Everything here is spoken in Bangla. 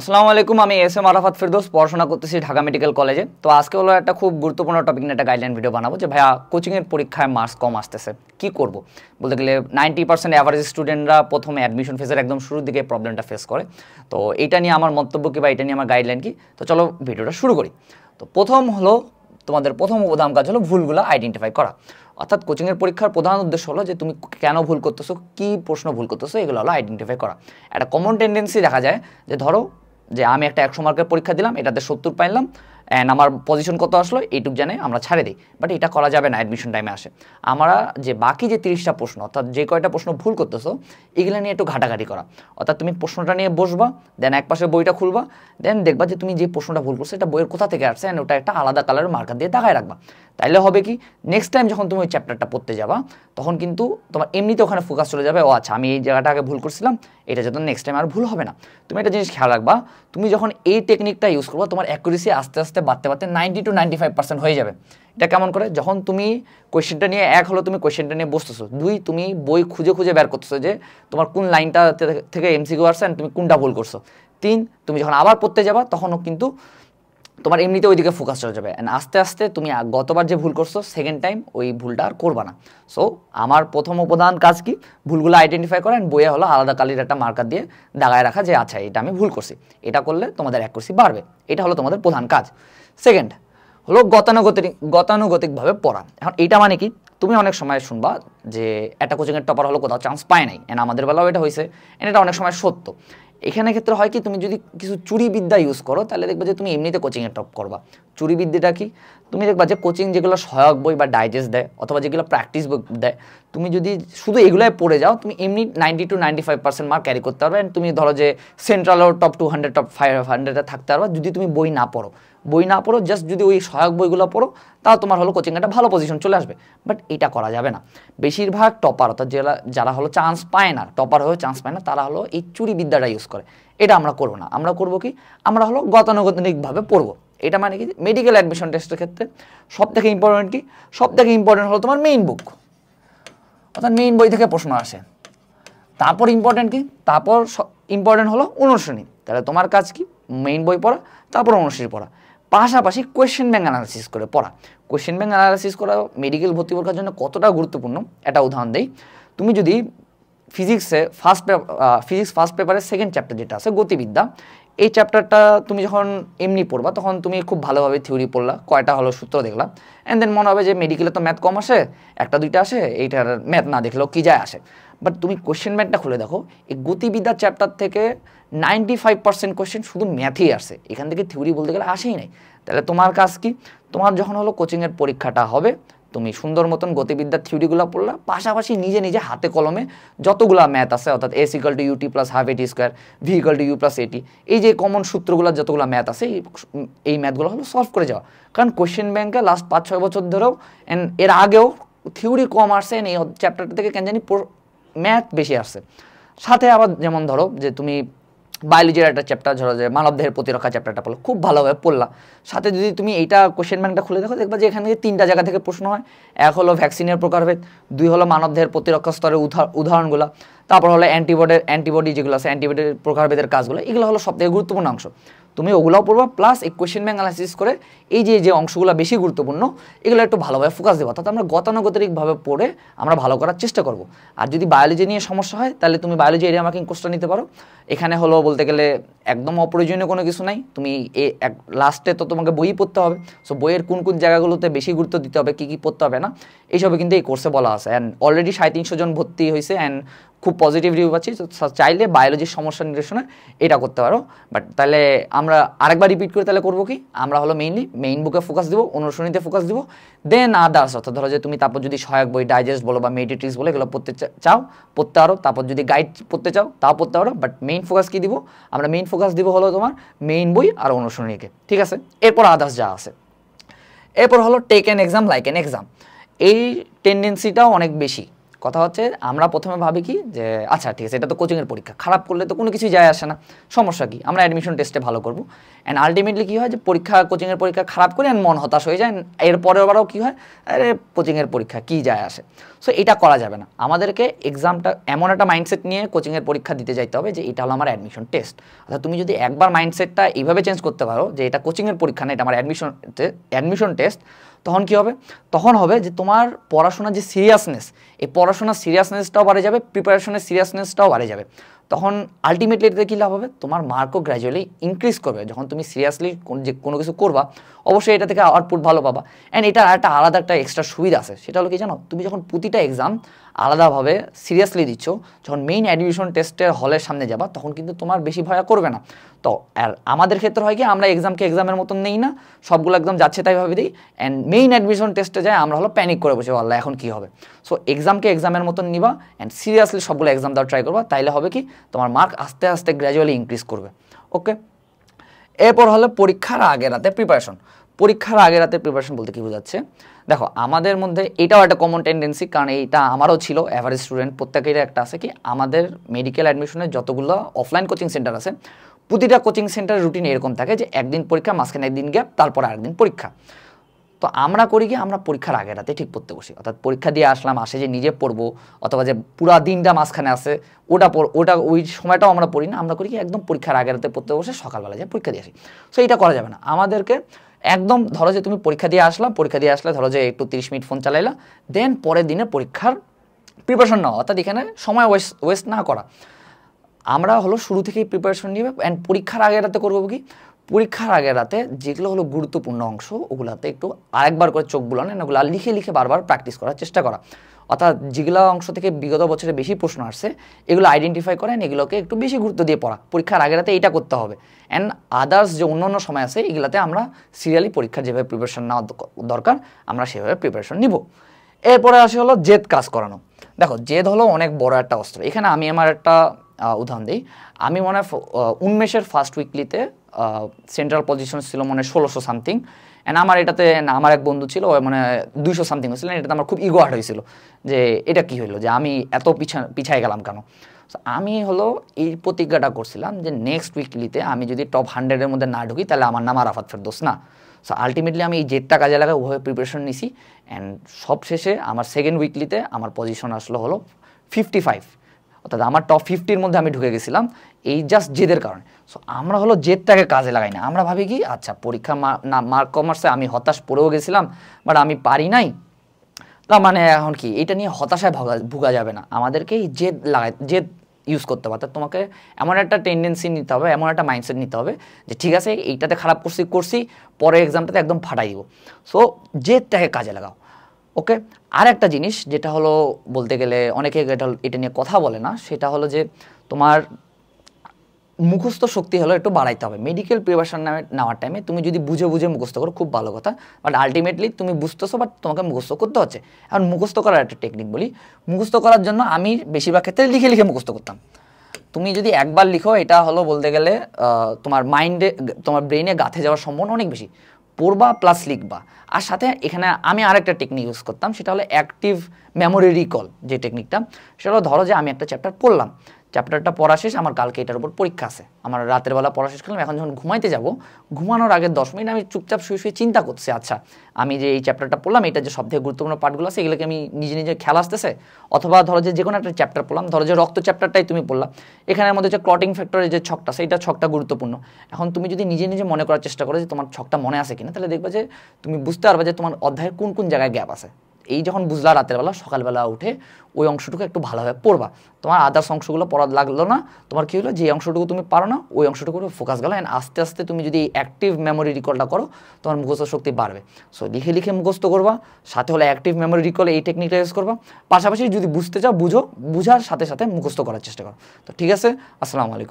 আসসালামু আলাইকুম আমি এস এম আরাফাত ফিরদোস পড়াশোনা করতেছি ঢাকা মেডিকেল কলেজে তো আজকে হলো একটা খুব গুরুত্বপূর্ণ টপিক নিয়ে একটা গাইডলাইন ভিডিও বানাবো যে ভাইয়া কোচিংয়ের পরীক্ষায় মার্কস কম আসতেছে কি করব বলতে গেলে নাইনটি পার্সেন্ট অ্যাভারেজ স্টুডেন্টরা প্রথমে অ্যাডমিশন ফেসের একদম শুরুর দিকে প্রবলেমটা ফেস করে তো এটা নিয়ে আমার মন্তব্য কি বা এটা নিয়ে আমার গাইডলাইন কি তো চলো ভিডিওটা শুরু করি তো প্রথম হলো তোমাদের প্রথম উদাম কাজ হলো ভুলগুলো আইডেন্টিফাই করা অর্থাৎ কোচিংয়ের পরীক্ষার প্রধান উদ্দেশ্য হলো যে তুমি কেন ভুল করতেছো কী প্রশ্ন ভুল করতেছো এগুলো হলো আইডেন্টিফাই করা একটা কমন টেন্ডেন্সি দেখা যায় যে ধরো যে আমি একটা একশো মার্কের পরীক্ষা দিলাম এটাতে সত্তর পাইলাম অ্যান্ড আমার পজিশন কত আসলো এইটুক জানে আমরা ছাড়ে দিই বাট এটা করা যাবে না অ্যাডমিশন টাইমে আসে আমরা যে বাকি যে তিরিশটা প্রশ্ন অর্থাৎ যে কয়টা প্রশ্ন ভুল করতেছো এগুলো নিয়ে একটু ঘাটাঘাটি করা অর্থাৎ তুমি প্রশ্নটা নিয়ে বসবা দেন এক পাশে বইটা খুলবা দেন দেখবা যে তুমি যে প্রশ্নটা ভুল করছো এটা বইয়ের কোথা থেকে আসছে অ্যান্ড ওটা একটা আলাদা কালারের মার্কার দিয়ে দেখায় রাখবা তাইলে হবে কি নেক্সট টাইম যখন তুমি ওই চ্যাপ্টারটা পড়তে যাবা তখন কিন্তু তোমার এমনিতে ওখানে ফোকাস চলে যাবে ও আচ্ছা আমি এই জায়গাটা আগে ভুল করছিলাম এটা যাতে নেক্সট টাইম আর ভুল হবে না তুমি একটা জিনিস খেয়াল রাখবা তুমি যখন এই টেকনিকটা ইউজ করবো তোমার অ্যাকুরেসি আস্তে আস্তে বাড়তে বাড়তে ninety two ninety five percent হয়ে যাবে এটা কেমন করে যখন তুমি কোয়েশ্চেনটা নিয়ে এক হলো তুমি কোয়েশ্চেনটা নিয়ে বসতেছো দুই তুমি বই খুঁজে খুঁজে বের করতেছো যে তোমার কোন লাইনটা থেকে এমসিকিউ আসছে তুমি কোনটা ভুল করছো তিন তুমি যখন আবার পড়তে যাবা তখনও কিন্তু তোমার এমনিতে ওইদিকে ফোকাস চলে যাবে অ্যান্ড আস্তে আস্তে তুমি গতবার যে ভুল করছো সেকেন্ড টাইম ওই ভুলটা আর করবা না সো আমার প্রথম উপাদান কাজ কি ভুলগুলো আইডেন্টিফাই করা অ্যান্ড বইয়ে হলো আলাদা কালির একটা মার্কার দিয়ে দাগায় রাখা যে আচ্ছা এটা আমি ভুল করছি এটা করলে তোমাদের অ্যাকুরেসি বাড়বে এটা হলো তোমাদের প্রধান কাজ সেকেন্ড হলো গতানুগতিক গতানুগতিকভাবে পড়া এখন এটা মানে কি তুমি অনেক সময় শুনবা যে একটা কোচিংয়ের টপার হলো কোথাও চান্স পায় নাই এন আমাদের বেলাও এটা হয়েছে এন এটা অনেক সময় সত্য এখানে ক্ষেত্রে হয় কি তুমি যদি কিছু চুরি বিদ্যা ইউজ করো তাহলে দেখবে যে তুমি এমনিতে কোচিংয়ে টপ করবা চুরিবিদ্যাটা কি তুমি দেখবা যে কোচিং যেগুলো সহায়ক বই বা ডাইজেস্ট দেয় অথবা যেগুলো প্র্যাকটিস বই দেয় তুমি যদি শুধু এগুলোই পড়ে যাও তুমি এমনি ninety two ninety five percent mark carry করতে পারবে তুমি ধরো যে সেন্ট্রালও top two hundred top five হান্ড্রেডে থাকতে পারবে যদি তুমি বই না পড়ো বই না পড়ো জাস্ট যদি ওই সহায়ক বইগুলো পড়ো তাও তোমার হলো কোচিং একটা ভালো পজিশন চলে আসবে বাট এটা করা যাবে না বেশিরভাগ টপার অর্থাৎ যারা যারা হলো চান্স পায় না টপার হয়েও চান্স পায় না তারা হলো এই চুরি বিদ্যাটা ইউজ করে এটা আমরা করবো না আমরা করবো কি আমরা হলো গতানুগতিকভাবে পড়বো এটা মানে কি মেডিকেল অ্যাডমিশন টেস্টের ক্ষেত্রে সব থেকে ইম্পর্টেন্ট কি সব থেকে ইম্পর্টেন্ট হলো তোমার মেইন বুক অর্থাৎ মেইন বই থেকে প্রশ্ন আসে তারপর ইম্পর্টেন্ট কি তারপর ইম্পর্টেন্ট হলো অনুশীলনী তাহলে তোমার কাজ কি মেইন বই পড়া তারপর অনুশীলনী পড়া পাশাপাশি কোয়েশ্চেন ব্যাঙ্ক অ্যানালাইসিস করে পড়া কোয়েশ্চেন ব্যাঙ্ক অ্যানালাইসিস করা মেডিকেল ভর্তি পরীক্ষার জন্য কতটা গুরুত্বপূর্ণ একটা উদাহরণ দেই তুমি যদি ফিজিক্সে ফার্স্ট ফিজিক্স ফার্স্ট পেপারের সেকেন্ড চ্যাপ্টার যেটা আছে গতিবিদ্যা এই চ্যাপ্টারটা তুমি যখন এমনি পড়বা তখন তুমি খুব ভালোভাবে থিওরি পড়লা কয়টা হলো সূত্র দেখলা অ্যান্ড দেন মনে হবে যে মেডিকেলে তো ম্যাথ কম আসে একটা দুইটা আসে এইটার ম্যাথ না দেখলেও কী যায় আসে বাট তুমি কোয়েশ্চেন ম্যাথটা খুলে দেখো এই গতিবিদ্যার চ্যাপ্টার থেকে নাইনটি ফাইভ পার্সেন্ট কোয়েশ্চেন শুধু ম্যাথই আসে এখান থেকে থিওরি বলতে গেলে আসেই নাই তাহলে তোমার কাজ কি তোমার যখন হলো কোচিংয়ের পরীক্ষাটা হবে তুমি সুন্দর মতন গতিবিদ্যার থিওরিগুলো পড়লা পাশাপাশি নিজে নিজে হাতে কলমে যতগুলো ম্যাথ আছে অর্থাৎ S equal to UT plus half AT square V equal to U plus AT এই যে কমন সূত্রগুলো যতগুলো ম্যাথ আছে এই ম্যাথগুলো হলো সলভ করে যাওয়া কারণ কোয়েশ্চেন ব্যাংকে লাস্ট পাঁচ ছয় বছর ধরেও অ্যান্ড এর আগেও থিওরি কম আসছে এই চ্যাপ্টারটা থেকে কেন জানি ম্যাথ বেশি আসছে সাথে আবার যেমন ধরো যে তুমি বায়োলজির একটা চ্যাপ্টার ধরা যায় মানবদেহের প্রতিরক্ষা চ্যাপ্টারটা পড়লো খুব ভালোভাবে পড়লাম সাথে যদি তুমি এইটা কোশ্চেন ব্যাংকটা খুলে দেখো দেখবা যে এখানে তিনটা জায়গা থেকে প্রশ্ন হয় এক হলো ভ্যাকসিনের প্রকারভেদ দুই হলো মানবদেহের প্রতিরক্ষা স্তরের উদাহরণগুলো তারপর হলো অ্যান্টিবডির অ্যান্টিবডি যেগুলো আছে অ্যান্টিবডির প্রকারভেদের কাজগুলো এগুলো হলো সব থেকে গুরুত্বপূর্ণ অংশ তুমি ওগুলাও পড়বা প্লাস এই কোয়েশ্চেন ব্যাংক অ্যানালাইসিস করে এই যে যে অংশগুলো বেশি গুরুত্বপূর্ণ এগুলো একটু ভালোভাবে ফোকাস দেবো অর্থাৎ আমরা গতানুগতিকভাবে পড়ে আমরা ভালো করার চেষ্টা করব আর যদি বায়োলজি নিয়ে সমস্যা হয় তাহলে তুমি বায়োলজি এরিয়া মার্কিং কোর্সটা নিতে পারো এখানে হলো বলতে গেলে একদম অপ্রয়োজনীয় কোনো কিছু নাই তুমি এ এক লাস্টে তো তোমাকে বই পড়তে হবে সো বইয়ের কোন কোন জায়গাগুলোতে বেশি গুরুত্ব দিতে হবে কী কী পড়তে হবে না এইসবে কিন্তু এই কোর্সে বলা আছে অ্যান্ড অলরেডি সাড়ে তিনশো জন ভর্তি হয়েছে অ্যান্ড খুব পজিটিভ রিভিউ পাচ্ছি তো চাইলে বায়োলজির সমস্যা নিরসনে এটা করতে পারো বাট তাহলে আমরা আরেকবার রিপিট করে তাহলে করবো কি আমরা হলো মেইনলি মেইন বুকে ফোকাস দিব অনুশনীতে ফোকাস দিব দেন আদার্স অর্থাৎ ধরো যে তুমি তারপর যদি সহায়ক বই ডাইজেস্ট বলো বা মেডিটিক্স বলো এগুলো পড়তে চাও পড়তে পারো তারপর যদি গাইড পড়তে চাও তাও পড়তে পারো বাট মেইন ফোকাস কী দিব আমরা মেইন ফোকাস দিব হলো তোমার মেইন বই আর অনুশনীকে ঠিক আছে এরপর আদার্স যা আছে এরপর হলো take an exam like an exam এই টেন্ডেন্সিটাও অনেক বেশি কথা হচ্ছে আমরা প্রথমে ভাবি কি যে আচ্ছা ঠিক আছে এটা তো কোচিংয়ের পরীক্ষা খারাপ করলে তো কোনো কিছুই যায় আসে না সমস্যা কি আমরা অ্যাডমিশন টেস্টে ভালো করবো অ্যান্ড আলটিমেটলি কী হয় যে পরীক্ষা কোচিংয়ের পরীক্ষা খারাপ করে অ্যান্ড মন হতাশ হয়ে যায় এরপরের বারও কী হয় আরে কোচিংয়ের পরীক্ষা কী যায় আসে সো এটা করা যাবে না আমাদেরকে এক্সামটা এমন একটা মাইন্ডসেট নিয়ে কোচিংয়ের পরীক্ষা দিতে যাইতে হবে যে এটা হলো আমার অ্যাডমিশন টেস্ট অর্থাৎ তুমি যদি একবার মাইন্ডসেটটা এইভাবে চেঞ্জ করতে পারো যে এটা কোচিংয়ের পরীক্ষা না এটা আমার অ্যাডমিশন অ্যাডমিশন টেস্ট তখন কি হবে তখন হবে যে তোমার পড়াশোনার যে সিরিয়াসনেস এই পড়াশোনার সিরিয়াসনেসটাও বাড়ে যাবে প্রিপারেশনের সিরিয়াসনেসটাও বাড়ে যাবে তখন আলটিমেটলি এটাতে কী লাভ হবে তোমার মার্কও গ্র্যাজুয়ালি ইনক্রিজ করবে যখন তুমি সিরিয়াসলি যে কোনো কিছু করবা অবশ্যই এটা থেকে আউটপুট ভালো পাবা অ্যান্ড এটা একটা আলাদা একটা এক্সট্রা সুবিধা আছে সেটা হলো কি জানো তুমি যখন প্রতিটা এক্সাম আলাদাভাবে সিরিয়াসলি দিচ্ছ যখন মেইন অ্যাডমিশন টেস্টের হলের সামনে যাবা তখন কিন্তু তোমার বেশি ভয়া করবে না তো আর আমাদের ক্ষেত্রে হয় কি আমরা এক্সামকে এক্সামের মতন নেই না সবগুলো একদম যাচ্ছে তাই ভাবে দিই অ্যান্ড মেইন অ্যাডমিশন টেস্টে যায় আমরা হলো প্যানিক করে বসে আল্লাহ এখন কি হবে সো এক্সামকে এক্সামের মতন নিবা অ্যান্ড সিরিয়াসলি সবগুলো এক্সাম দেওয়ার ট্রাই করবা তাইলে হবে কি তোমার মার্ক আস্তে আস্তে গ্র্যাজুয়ালি ইনক্রিজ করবে ওকে এরপর হলো পরীক্ষার আগে রাতে প্রিপারেশন পরীক্ষার আগে রাতে প্রিপারেশন বলতে কী বোঝাচ্ছে দেখো আমাদের মধ্যে এটাও একটা কমন টেন্ডেন্সি কারণ এইটা আমারও ছিল অ্যাভারেজ স্টুডেন্ট প্রত্যেকেরই একটা আছে কি আমাদের মেডিকেল অ্যাডমিশনের যতগুলো অফলাইন কোচিং সেন্টার আছে প্রতিটা কোচিং সেন্টারের রুটিন এরকম থাকে যে একদিন পরীক্ষা মাঝখানে একদিন গ্যাপ তারপর আরেকদিন পরীক্ষা তো আমরা করি কি আমরা পরীক্ষার আগে রাতে ঠিক পড়তে বসি অর্থাৎ পরীক্ষা দিয়ে আসলাম আসে যে নিজে পড়বো অথবা যে পুরা দিনটা মাঝখানে আসে ওটা পড় ওটা ওই সময়টাও আমরা পড়ি না আমরা করি কি একদম পরীক্ষার আগে রাতে পড়তে বসে সকালবেলা যে পরীক্ষা দিয়ে আসি সো এটা করা যাবে না আমাদেরকে একদম ধরো যে তুমি পরীক্ষা দিয়ে আসলাম পরীক্ষা দিয়ে আসলে ধরো যে একটু তিরিশ মিনিট ফোন চালাইলা দেন পরের দিনে পরীক্ষার প্রিপারেশন নেওয়া অর্থাৎ এখানে সময় ওয়েস্ট ওয়েস্ট না করা আমরা হলো শুরু থেকেই প্রিপারেশন নিয়ে অ্যান্ড পরীক্ষার আগে রাতে করবো কি পরীক্ষার আগের রাতে যেগুলো হলো গুরুত্বপূর্ণ অংশ ওগুলাতে একটু আরেকবার করে চোখ বুলানো ওগুলো লিখে লিখে বারবার প্র্যাকটিস করার চেষ্টা করা অর্থাৎ যেগুলো অংশ থেকে বিগত বছরে বেশি প্রশ্ন আসছে এগুলো আইডেন্টিফাই করেন এগুলোকে একটু বেশি গুরুত্ব দিয়ে পড়া পরীক্ষার আগের রাতে এটা করতে হবে অ্যান্ড আদার্স যে অন্য অন্য সময় আছে এগুলাতে আমরা সিরিয়ালি পরীক্ষার যেভাবে প্রিপারেশন নেওয়া দরকার আমরা সেভাবে প্রিপারেশন নিব এরপরে আসে হলো জেদ কাজ করানো দেখো জেদ হলো অনেক বড় একটা অস্ত্র এখানে আমি আমার একটা উদাহরণ দিই আমি মনে হয় উন্মেষের ফার্স্ট উইকলিতে সেন্ট্রাল পজিশন ছিল মানে ষোলোশো সামথিং অ্যান্ড আমার এটাতে না আমার এক বন্ধু ছিল মানে দুইশো সামথিং হয়েছিল এটাতে আমার খুব ইগো হার্ট হয়েছিল যে এটা কি হলো যে আমি এত পিছা পিছায় গেলাম কেন আমি হলো এই প্রতিজ্ঞাটা করছিলাম যে নেক্সট উইকলিতে আমি যদি টপ হান্ড্রেডের মধ্যে না ঢুকি তাহলে আমার নাম আরাফাত ফেরদোস না সো আলটিমেটলি আমি এই জেটটা কাজে লাগা উভয় প্রিপারেশন নিছি অ্যান্ড সবশেষে আমার সেকেন্ড উইকলিতে আমার পজিশন আসলো হলো ফিফটি ফাইভ অর্থাৎ আমার টপ ফিফটির মধ্যে আমি ঢুকে গেছিলাম এই জাস্ট জেদের কারণে সো আমরা হলো জেদটাকে কাজে লাগাই না আমরা ভাবি কি আচ্ছা পরীক্ষা না মার্ক কমার্সে আমি হতাশ পড়েও গেছিলাম বাট আমি পারি নাই তা মানে এখন কি এটা নিয়ে হতাশায় ভোগা ভুগা যাবে না আমাদেরকে এই জেদ লাগাই জেদ ইউজ করতে হবে অর্থাৎ তোমাকে এমন একটা টেন্ডেন্সি নিতে হবে এমন একটা মাইন্ডসেট নিতে হবে যে ঠিক আছে এইটাতে খারাপ করছি করছি পরে এক্সামটাতে একদম ফাটাই দিব সো জেদটাকে কাজে লাগাও ওকে আর একটা জিনিস যেটা হলো বলতে গেলে অনেকে এটা এটা নিয়ে কথা বলে না সেটা হলো যে তোমার মুখস্থ শক্তি হলো একটু বাড়াইতে হবে মেডিকেল প্রিপারেশন নামে নেওয়ার টাইমে তুমি যদি বুঝে বুঝে মুখস্থ করো খুব ভালো কথা বাট আলটিমেটলি তুমি বুঝতেছো বাট তোমাকে মুখস্থ করতে হচ্ছে এখন মুখস্থ করার একটা টেকনিক বলি মুখস্থ করার জন্য আমি বেশিরভাগ ক্ষেত্রে লিখে লিখে মুখস্থ করতাম তুমি যদি একবার লিখো এটা হলো বলতে গেলে তোমার মাইন্ডে তোমার ব্রেনে গাঁথে যাওয়ার সম্ভাবনা অনেক বেশি পড়বা প্লাস লিখবা আর সাথে এখানে আমি আরেকটা টেকনিক ইউজ করতাম সেটা হলো অ্যাক্টিভ মেমোরি রিকল যে টেকনিকটা সেটা হলো ধরো যে আমি একটা চ্যাপ্টার পড়লাম চ্যাপ্টারটা পড়া শেষ আমার কালকে এটার উপর পরীক্ষা আছে আমার রাতের বেলা পড়া শেষ করলাম এখন যখন ঘুমাইতে যাব ঘুমানোর আগে দশ মিনিট আমি চুপচাপ শুয়ে শুয়ে চিন্তা করছি আচ্ছা আমি যে এই চ্যাপ্টারটা পড়লাম এটা যে সবথেকে গুরুত্বপূর্ণ পার্টগুলো আছে এগুলোকে আমি নিজে নিজে খেয়াল আসতেছে অথবা ধরো যে যে কোনো একটা চ্যাপ্টার পড়লাম ধরো যে রক্ত চ্যাপ্টারটাই তুমি পড়লাম এখানের মধ্যে যে ক্লটিং ফ্যাক্টরের যে ছকটা সেইটা ছকটা গুরুত্বপূর্ণ এখন তুমি যদি নিজে নিজে মনে করার চেষ্টা করো যে তোমার ছকটা মনে আছে কিনা তাহলে দেখবে যে তুমি বুঝতে পারবে যে তোমার অধ্যায়ের কোন কোন জায়গায় গ্যাপ আছে এই যখন বুঝলা রাতের বেলা সকালবেলা উঠে ওই অংশটুকু একটু ভালোভাবে পড়বা তোমার আদার্স অংশগুলো পড়া লাগলো না তোমার কী হলো যে অংশটুকু তুমি পারো না ওই অংশটুকু ফোকাস গেলো অ্যান্ড আস্তে আস্তে তুমি যদি অ্যাক্টিভ মেমোরি রিকলটা করো তোমার মুখস্থ শক্তি বাড়বে সো লিখে লিখে মুখস্থ করবা সাথে হলে অ্যাক্টিভ মেমোরি রিকল এই টেকনিকটা ইউজ করবা পাশাপাশি যদি বুঝতে চাও বুঝো বুঝার সাথে সাথে মুখস্থ করার চেষ্টা করো তো ঠিক আছে আসসালামু আলাইকুম